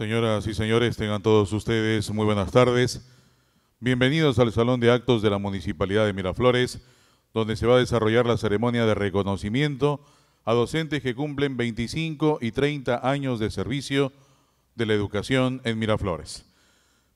Señoras y señores, tengan todos ustedes muy buenas tardes. Bienvenidos al Salón de Actos de la Municipalidad de Miraflores, donde se va a desarrollar la ceremonia de reconocimiento a docentes que cumplen 25 y 30 años de servicio de la educación en Miraflores.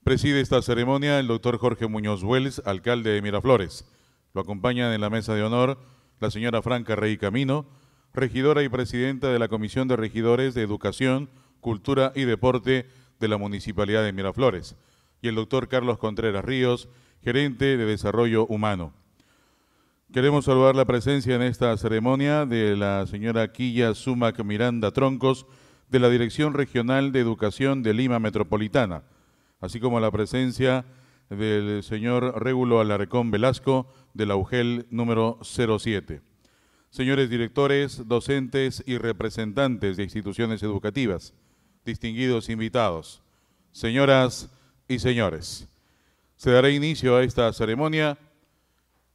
Preside esta ceremonia el doctor Jorge Muñoz Wells, alcalde de Miraflores. Lo acompañan en la mesa de honor la señora Franca Rey Camino, regidora y presidenta de la Comisión de Regidores de Educación Cultura y Deporte de la Municipalidad de Miraflores, y el doctor Carlos Contreras Ríos, gerente de Desarrollo Humano. Queremos saludar la presencia en esta ceremonia de la señora Quilla Sumac Miranda Troncos, de la Dirección Regional de Educación de Lima Metropolitana, así como la presencia del señor Régulo Alarcón Velasco, de la UGEL número 07. Señores directores, docentes y representantes de instituciones educativas, distinguidos invitados, señoras y señores. Se dará inicio a esta ceremonia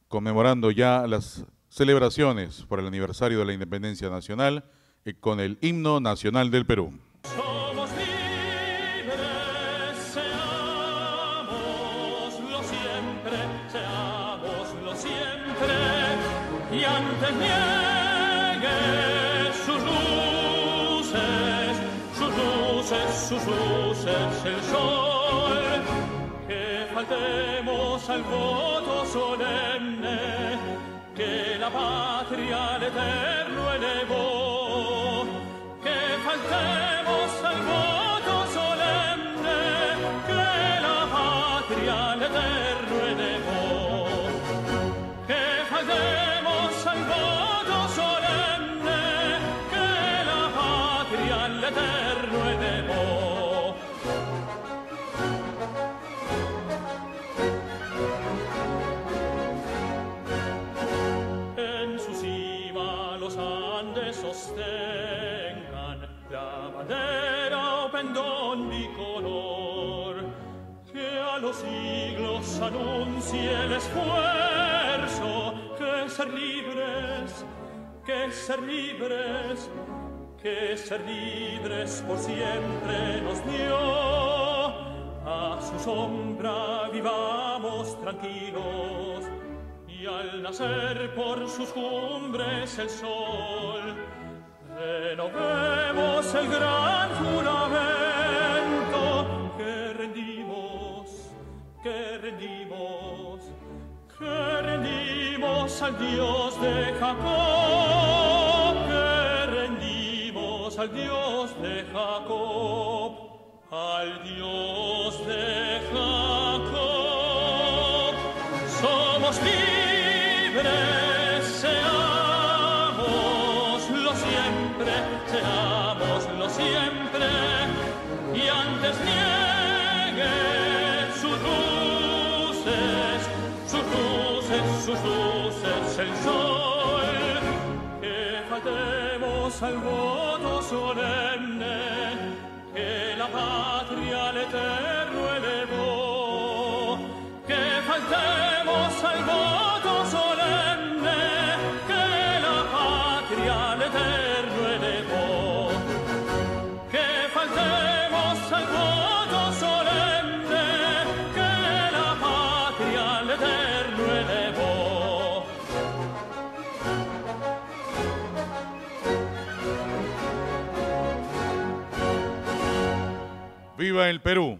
conmemorando ya las celebraciones por el aniversario de la independencia nacional y con el himno nacional del Perú. siempre, siempre, y sus luces el sol, que faltemos al voto solemne que la patria al eterno elevó, que faltemos al voto los Andes sostengan la bandera o pendón color que a los siglos anuncie el esfuerzo que ser libres, que ser libres, que ser libres por siempre nos dio. A su sombra vivamos tranquilos, y al nacer por sus cumbres el sol, renovemos el gran juramento que rendimos, que rendimos, que rendimos al Dios de Jacob, que rendimos al Dios de Jacob, al Dios de Jacob. Somos vivos. al voto solenne che la patria l'eterno elevò che faltemos al el Perú!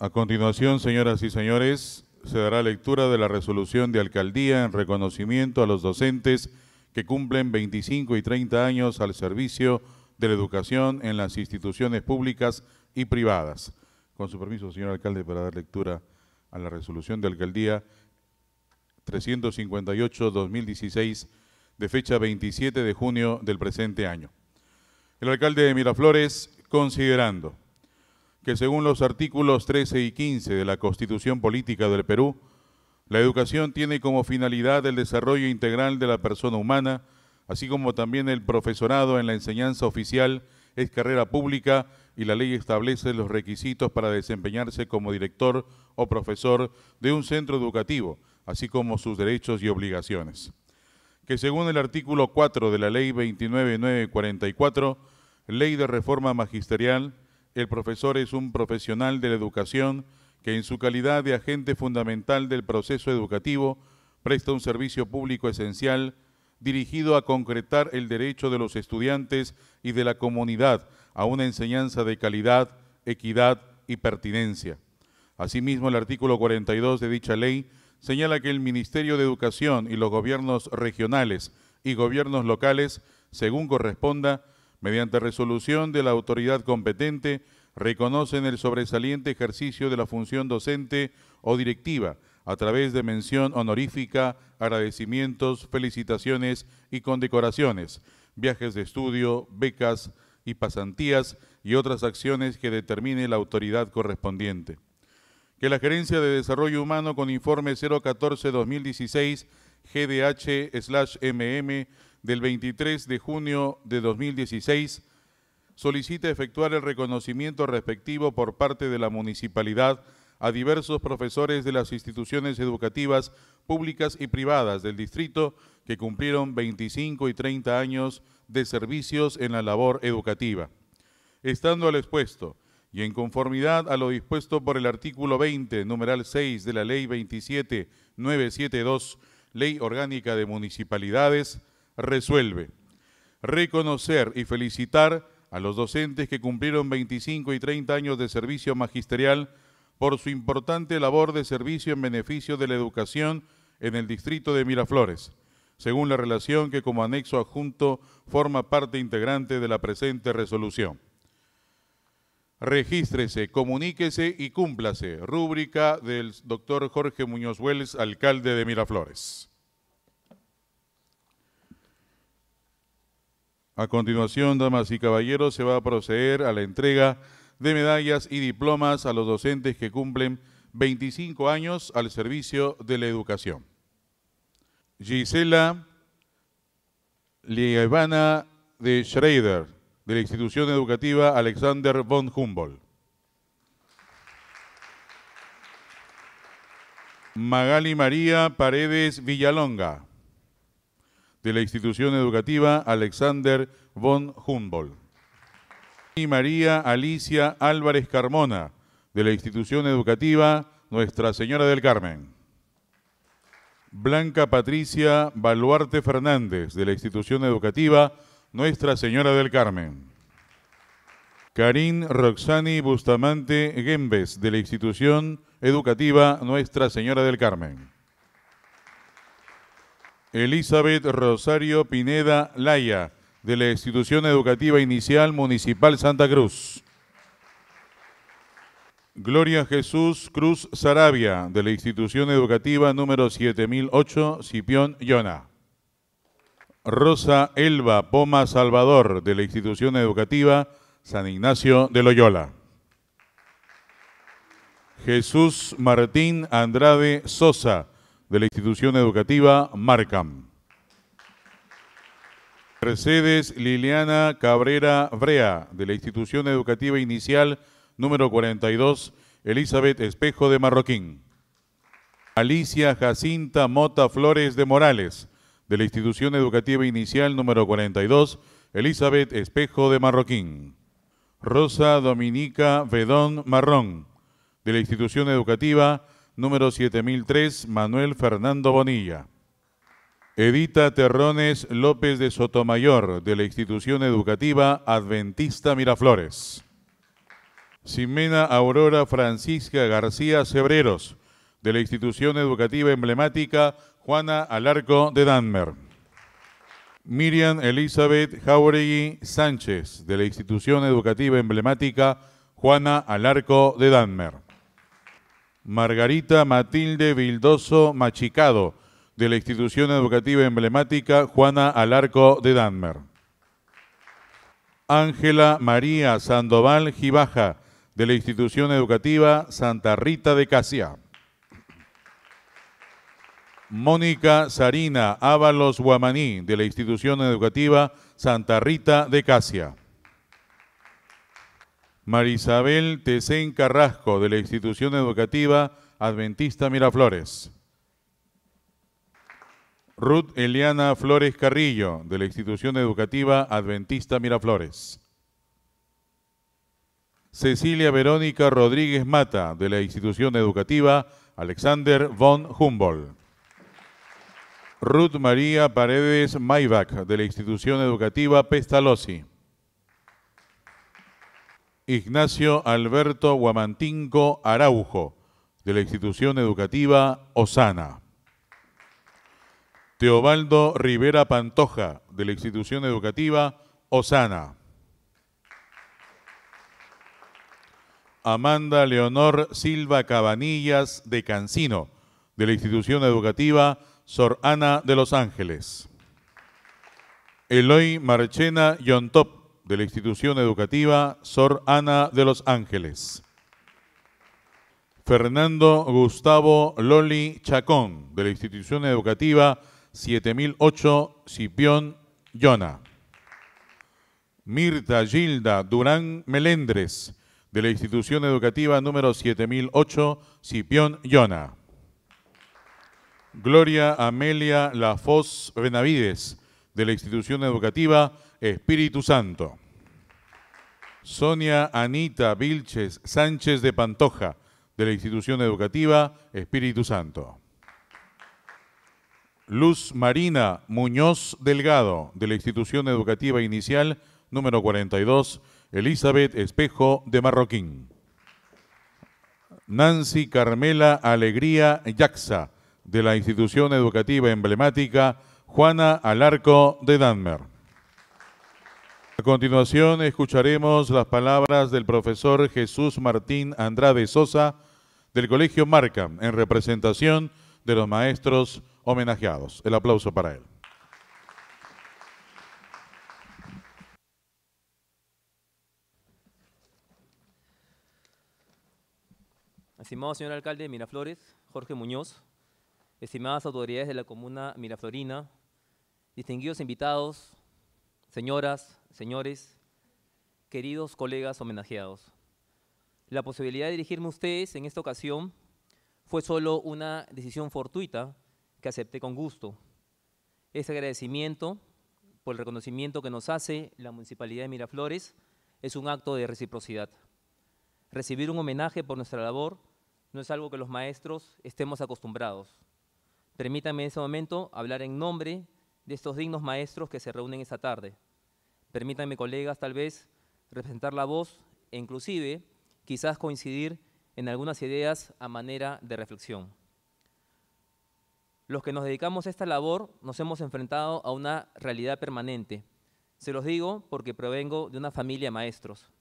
A continuación, señoras y señores, se dará lectura de la resolución de alcaldía en reconocimiento a los docentes que cumplen 25 y 30 años al servicio de la educación en las instituciones públicas y privadas. Con su permiso, señor alcalde, para dar lectura a la resolución de alcaldía 358-2016 de fecha 27 de junio del presente año. El alcalde de Miraflores, considerando que según los artículos 13 y 15 de la Constitución Política del Perú, la educación tiene como finalidad el desarrollo integral de la persona humana, así como también el profesorado en la enseñanza oficial es carrera pública y la ley establece los requisitos para desempeñarse como director o profesor de un centro educativo, así como sus derechos y obligaciones que según el artículo 4 de la Ley 29944, Ley de Reforma Magisterial, el profesor es un profesional de la educación que en su calidad de agente fundamental del proceso educativo presta un servicio público esencial dirigido a concretar el derecho de los estudiantes y de la comunidad a una enseñanza de calidad, equidad y pertinencia. Asimismo, el artículo 42 de dicha ley señala que el Ministerio de Educación y los gobiernos regionales y gobiernos locales, según corresponda, mediante resolución de la autoridad competente, reconocen el sobresaliente ejercicio de la función docente o directiva a través de mención honorífica, agradecimientos, felicitaciones y condecoraciones, viajes de estudio, becas y pasantías y otras acciones que determine la autoridad correspondiente que la Gerencia de Desarrollo Humano con informe 014-2016 GDH-MM del 23 de junio de 2016 solicite efectuar el reconocimiento respectivo por parte de la municipalidad a diversos profesores de las instituciones educativas públicas y privadas del distrito que cumplieron 25 y 30 años de servicios en la labor educativa. Estando al expuesto, y en conformidad a lo dispuesto por el artículo 20, numeral 6 de la Ley 27972, Ley Orgánica de Municipalidades, resuelve reconocer y felicitar a los docentes que cumplieron 25 y 30 años de servicio magisterial por su importante labor de servicio en beneficio de la educación en el distrito de Miraflores, según la relación que como anexo adjunto forma parte integrante de la presente resolución. Regístrese, comuníquese y cúmplase. Rúbrica del doctor Jorge Muñoz Wells, alcalde de Miraflores. A continuación, damas y caballeros, se va a proceder a la entrega de medallas y diplomas a los docentes que cumplen 25 años al servicio de la educación. Gisela Lievana de Schrader, de la institución educativa Alexander von Humboldt. Magali María Paredes Villalonga, de la institución educativa Alexander von Humboldt. Y María Alicia Álvarez Carmona, de la institución educativa Nuestra Señora del Carmen. Blanca Patricia Baluarte Fernández, de la institución educativa nuestra Señora del Carmen. Karin Roxani Bustamante Gembes, de la institución educativa Nuestra Señora del Carmen. Elizabeth Rosario Pineda Laya, de la institución educativa inicial municipal Santa Cruz. Gloria Jesús Cruz Sarabia, de la institución educativa número 7008, Cipión Yona. Rosa Elba Poma Salvador, de la institución educativa San Ignacio de Loyola. Jesús Martín Andrade Sosa, de la institución educativa Marcam. Mercedes Liliana Cabrera Brea, de la institución educativa inicial número 42, Elizabeth Espejo de Marroquín. Alicia Jacinta Mota Flores de Morales, de la Institución Educativa Inicial número 42, Elizabeth Espejo de Marroquín. Rosa Dominica Vedón Marrón, de la Institución Educativa número 7003, Manuel Fernando Bonilla. Edita Terrones López de Sotomayor, de la Institución Educativa Adventista Miraflores. Simena Aurora Francisca García Cebreros, de la institución educativa emblemática Juana Alarco de Danmer. Miriam Elizabeth Jauregui Sánchez, de la institución educativa emblemática Juana Alarco de Danmer. Margarita Matilde Vildoso Machicado, de la institución educativa emblemática Juana Alarco de Danmer. Ángela María Sandoval Gibaja, de la institución educativa Santa Rita de Casia. Mónica Sarina Ábalos Guamaní, de la institución educativa Santa Rita de Casia. Marisabel Tesén Carrasco, de la institución educativa Adventista Miraflores. Ruth Eliana Flores Carrillo, de la institución educativa Adventista Miraflores. Cecilia Verónica Rodríguez Mata, de la institución educativa Alexander von Humboldt. Ruth María Paredes Maybach, de la institución educativa Pestalozzi. Ignacio Alberto Guamantinco Araujo, de la institución educativa Osana. Teobaldo Rivera Pantoja, de la institución educativa Osana. Amanda Leonor Silva Cabanillas de Cancino, de la institución educativa Sor Ana de los Ángeles. Eloy Marchena Yontop, de la institución educativa Sor Ana de los Ángeles. Fernando Gustavo Loli Chacón, de la institución educativa 7008 Cipión Yona. Mirta Gilda Durán Melendres, de la institución educativa número 7008 Cipión Yona. Gloria Amelia Lafoz Benavides, de la institución educativa Espíritu Santo. Sonia Anita Vilches Sánchez de Pantoja, de la institución educativa Espíritu Santo. Luz Marina Muñoz Delgado, de la institución educativa inicial número 42, Elizabeth Espejo de Marroquín. Nancy Carmela Alegría Yaxa, de la institución educativa emblemática Juana Alarco de Danmer. A continuación escucharemos las palabras del profesor Jesús Martín Andrade Sosa del Colegio Marca en representación de los maestros homenajeados. El aplauso para él. Estimado señor alcalde Miraflores, Jorge Muñoz, estimadas autoridades de la comuna Miraflorina, distinguidos invitados, señoras, señores, queridos colegas homenajeados. La posibilidad de dirigirme a ustedes en esta ocasión fue solo una decisión fortuita que acepté con gusto. Este agradecimiento por el reconocimiento que nos hace la Municipalidad de Miraflores es un acto de reciprocidad. Recibir un homenaje por nuestra labor no es algo que los maestros estemos acostumbrados. Permítanme en este momento hablar en nombre de estos dignos maestros que se reúnen esta tarde. Permítanme, colegas, tal vez representar la voz e inclusive quizás coincidir en algunas ideas a manera de reflexión. Los que nos dedicamos a esta labor nos hemos enfrentado a una realidad permanente. Se los digo porque provengo de una familia de maestros.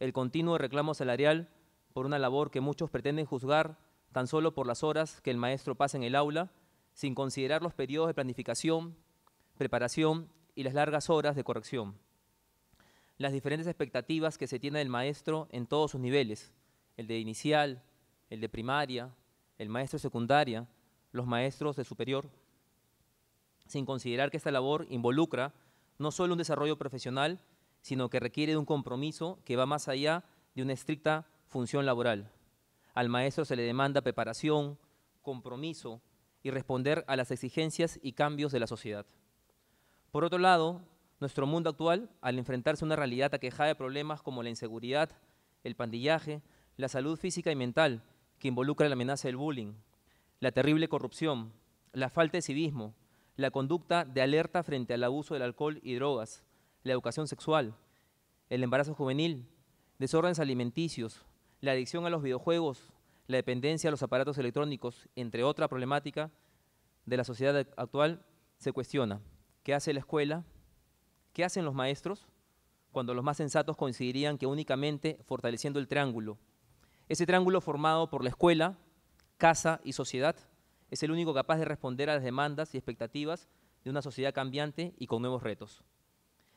El continuo reclamo salarial por una labor que muchos pretenden juzgar tan solo por las horas que el maestro pasa en el aula sin considerar los periodos de planificación, preparación y las largas horas de corrección. Las diferentes expectativas que se tiene del maestro en todos sus niveles, el de inicial, el de primaria, el maestro de secundaria, los maestros de superior, sin considerar que esta labor involucra no solo un desarrollo profesional, sino que requiere de un compromiso que va más allá de una estricta función laboral. Al maestro se le demanda preparación, compromiso, y responder a las exigencias y cambios de la sociedad. Por otro lado, nuestro mundo actual, al enfrentarse a una realidad aquejada de problemas como la inseguridad, el pandillaje, la salud física y mental, que involucra la amenaza del bullying, la terrible corrupción, la falta de civismo, la conducta de alerta frente al abuso del alcohol y drogas, la educación sexual, el embarazo juvenil, desórdenes alimenticios, la adicción a los videojuegos la dependencia a los aparatos electrónicos, entre otra problemática de la sociedad actual, se cuestiona. ¿Qué hace la escuela? ¿Qué hacen los maestros? Cuando los más sensatos coincidirían que únicamente fortaleciendo el triángulo. Ese triángulo formado por la escuela, casa y sociedad es el único capaz de responder a las demandas y expectativas de una sociedad cambiante y con nuevos retos.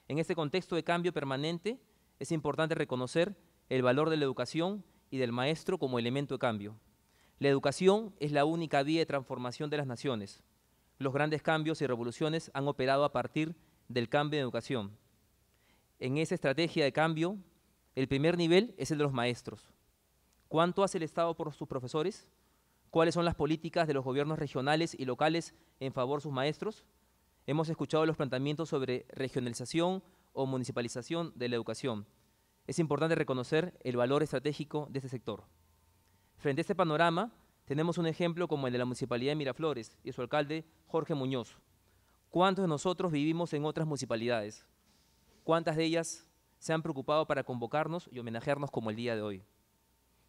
En este contexto de cambio permanente, es importante reconocer el valor de la educación y del maestro como elemento de cambio. La educación es la única vía de transformación de las naciones. Los grandes cambios y revoluciones han operado a partir del cambio de educación. En esa estrategia de cambio, el primer nivel es el de los maestros. ¿Cuánto hace el Estado por sus profesores? ¿Cuáles son las políticas de los gobiernos regionales y locales en favor de sus maestros? Hemos escuchado los planteamientos sobre regionalización o municipalización de la educación es importante reconocer el valor estratégico de este sector. Frente a este panorama, tenemos un ejemplo como el de la Municipalidad de Miraflores y su alcalde Jorge Muñoz. ¿Cuántos de nosotros vivimos en otras municipalidades? ¿Cuántas de ellas se han preocupado para convocarnos y homenajearnos como el día de hoy?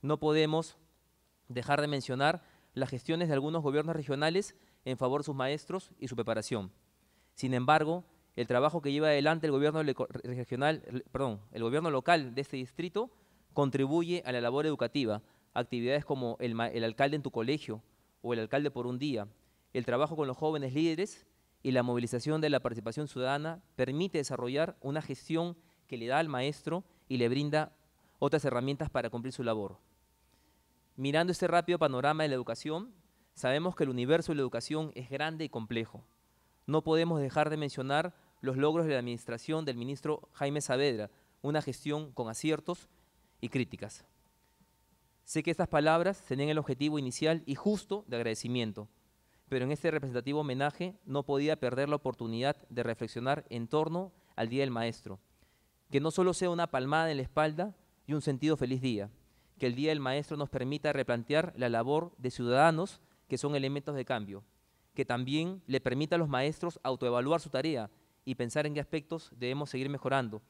No podemos dejar de mencionar las gestiones de algunos gobiernos regionales en favor de sus maestros y su preparación. Sin embargo, el trabajo que lleva adelante el gobierno regional, el gobierno local de este distrito contribuye a la labor educativa, actividades como el, el alcalde en tu colegio o el alcalde por un día, el trabajo con los jóvenes líderes y la movilización de la participación ciudadana permite desarrollar una gestión que le da al maestro y le brinda otras herramientas para cumplir su labor. Mirando este rápido panorama de la educación, sabemos que el universo de la educación es grande y complejo. No podemos dejar de mencionar los logros de la administración del ministro Jaime Saavedra, una gestión con aciertos y críticas. Sé que estas palabras tenían el objetivo inicial y justo de agradecimiento, pero en este representativo homenaje no podía perder la oportunidad de reflexionar en torno al Día del Maestro. Que no solo sea una palmada en la espalda y un sentido feliz día, que el Día del Maestro nos permita replantear la labor de ciudadanos que son elementos de cambio, que también le permita a los maestros autoevaluar su tarea y pensar en qué aspectos debemos seguir mejorando,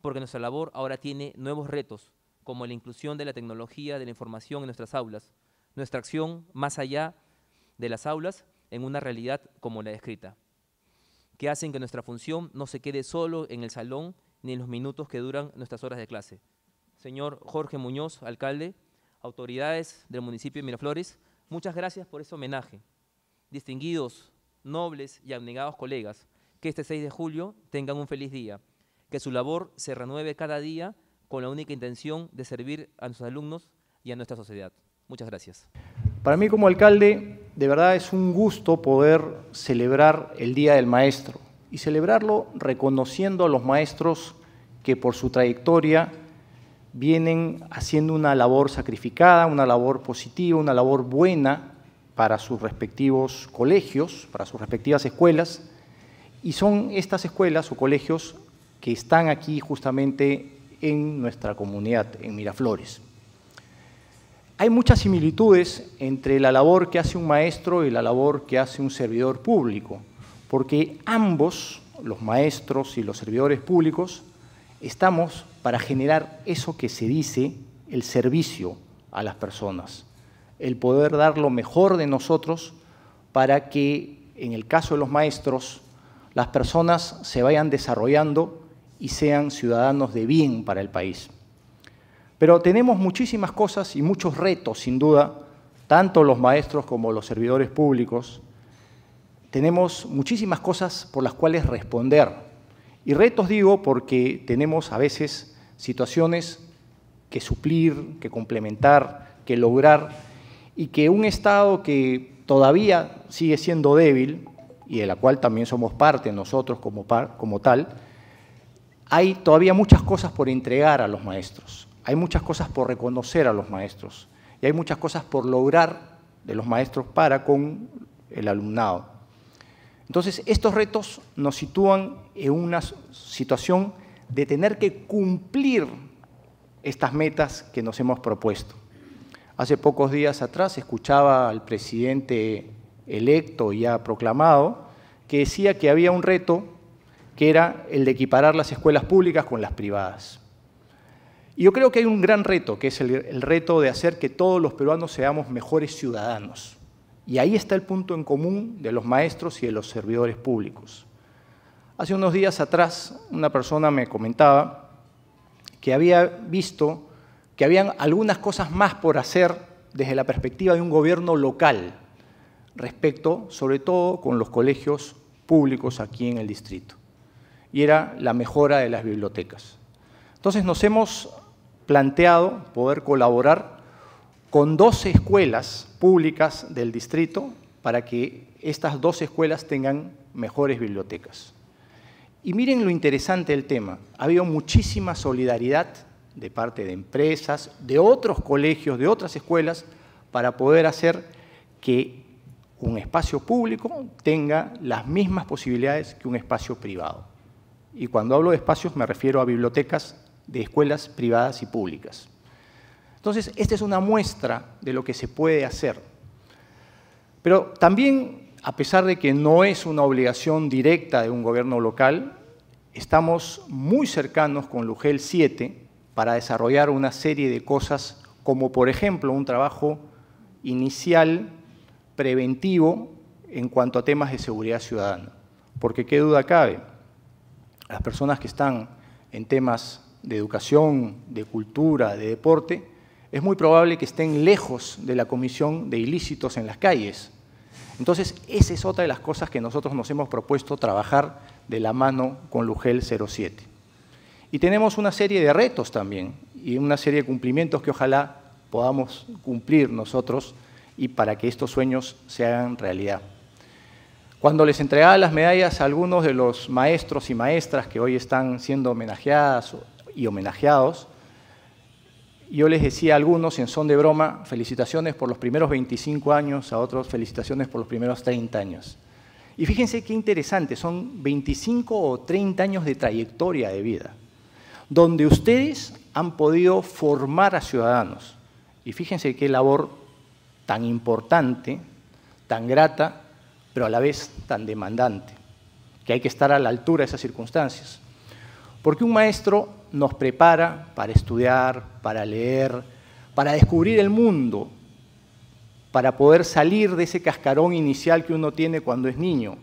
porque nuestra labor ahora tiene nuevos retos, como la inclusión de la tecnología de la información en nuestras aulas, nuestra acción más allá de las aulas en una realidad como la descrita, que hacen que nuestra función no se quede solo en el salón ni en los minutos que duran nuestras horas de clase. Señor Jorge Muñoz, alcalde, autoridades del municipio de Miraflores, muchas gracias por ese homenaje. Distinguidos, nobles y abnegados colegas, que este 6 de julio tengan un feliz día, que su labor se renueve cada día con la única intención de servir a nuestros alumnos y a nuestra sociedad. Muchas gracias. Para mí como alcalde, de verdad es un gusto poder celebrar el Día del Maestro y celebrarlo reconociendo a los maestros que por su trayectoria vienen haciendo una labor sacrificada, una labor positiva, una labor buena para sus respectivos colegios, para sus respectivas escuelas y son estas escuelas o colegios que están aquí justamente en nuestra comunidad, en Miraflores. Hay muchas similitudes entre la labor que hace un maestro y la labor que hace un servidor público, porque ambos, los maestros y los servidores públicos, estamos para generar eso que se dice el servicio a las personas, el poder dar lo mejor de nosotros para que, en el caso de los maestros, las personas se vayan desarrollando y sean ciudadanos de bien para el país. Pero tenemos muchísimas cosas y muchos retos, sin duda, tanto los maestros como los servidores públicos. Tenemos muchísimas cosas por las cuales responder. Y retos digo porque tenemos a veces situaciones que suplir, que complementar, que lograr, y que un Estado que todavía sigue siendo débil, y de la cual también somos parte nosotros como, tal, hay todavía muchas cosas por entregar a los maestros, hay muchas cosas por reconocer a los maestros y hay muchas cosas por lograr de los maestros para con el alumnado. Entonces, estos retos nos sitúan en una situación de tener que cumplir estas metas que nos hemos propuesto. Hace pocos días atrás escuchaba al presidente electo y ha proclamado, que decía que había un reto que era el de equiparar las escuelas públicas con las privadas. Y yo creo que hay un gran reto, que es el, reto de hacer que todos los peruanos seamos mejores ciudadanos. Y ahí está el punto en común de los maestros y de los servidores públicos. Hace unos días atrás una persona me comentaba que había visto que habían algunas cosas más por hacer desde la perspectiva de un gobierno local respecto, sobre todo, con los colegios públicos aquí en el distrito, y era la mejora de las bibliotecas. Entonces nos hemos planteado poder colaborar con dos escuelas públicas del distrito para que estas dos escuelas tengan mejores bibliotecas. Y miren lo interesante del tema. Ha habido muchísima solidaridad de parte de empresas, de otros colegios, de otras escuelas, para poder hacer que un espacio público tenga las mismas posibilidades que un espacio privado. Y cuando hablo de espacios me refiero a bibliotecas de escuelas privadas y públicas. Entonces, esta es una muestra de lo que se puede hacer. Pero también, a pesar de que no es una obligación directa de un gobierno local, estamos muy cercanos con Lugel 7 para desarrollar una serie de cosas, como por ejemplo un trabajo inicial preventivo en cuanto a temas de seguridad ciudadana. Porque qué duda cabe, las personas que están en temas de educación, de cultura, de deporte, es muy probable que estén lejos de la comisión de ilícitos en las calles. Entonces, esa es otra de las cosas que nosotros nos hemos propuesto trabajar de la mano con Lugel 07. Y tenemos una serie de retos también y una serie de cumplimientos que ojalá podamos cumplir nosotros y para que estos sueños se hagan realidad. Cuando les entregaba las medallas a algunos de los maestros y maestras que hoy están siendo homenajeadas y homenajeados, yo les decía a algunos en son de broma, felicitaciones por los primeros 25 años, a otros felicitaciones por los primeros 30 años. Y fíjense qué interesante, son 25 o 30 años de trayectoria de vida, donde ustedes han podido formar a ciudadanos. Y fíjense qué labor tan importante, tan grata, pero a la vez tan demandante, que hay que estar a la altura de esas circunstancias. Porque un maestro nos prepara para estudiar, para leer, para descubrir el mundo, para poder salir de ese cascarón inicial que uno tiene cuando es niño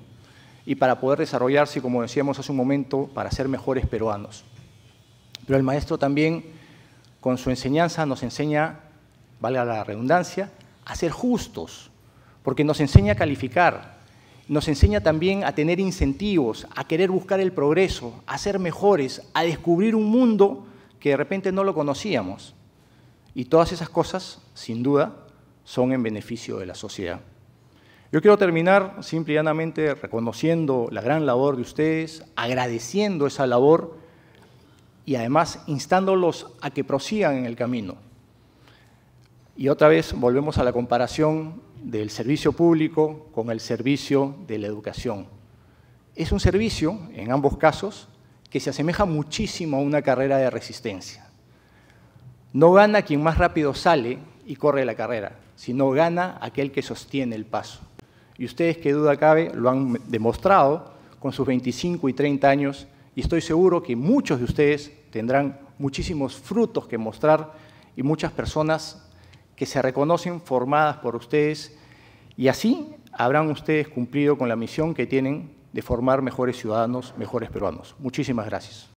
y para poder desarrollarse, como decíamos hace un momento, para ser mejores peruanos. Pero el maestro también, con su enseñanza, nos enseña, valga la redundancia, a ser justos, porque nos enseña a calificar, nos enseña también a tener incentivos, a querer buscar el progreso, a ser mejores, a descubrir un mundo que de repente no lo conocíamos. Y todas esas cosas, sin duda, son en beneficio de la sociedad. Yo quiero terminar simple y llanamente reconociendo la gran labor de ustedes, agradeciendo esa labor y además instándolos a que prosigan en el camino y otra vez volvemos a la comparación del servicio público con el servicio de la educación. Es un servicio, en ambos casos, que se asemeja muchísimo a una carrera de resistencia. No gana quien más rápido sale y corre la carrera, sino gana aquel que sostiene el paso. Y ustedes, qué duda cabe, lo han demostrado con sus 25 y 30 años, y estoy seguro que muchos de ustedes tendrán muchísimos frutos que mostrar y muchas personas que se reconocen formadas por ustedes y así habrán ustedes cumplido con la misión que tienen de formar mejores ciudadanos, mejores peruanos. Muchísimas gracias.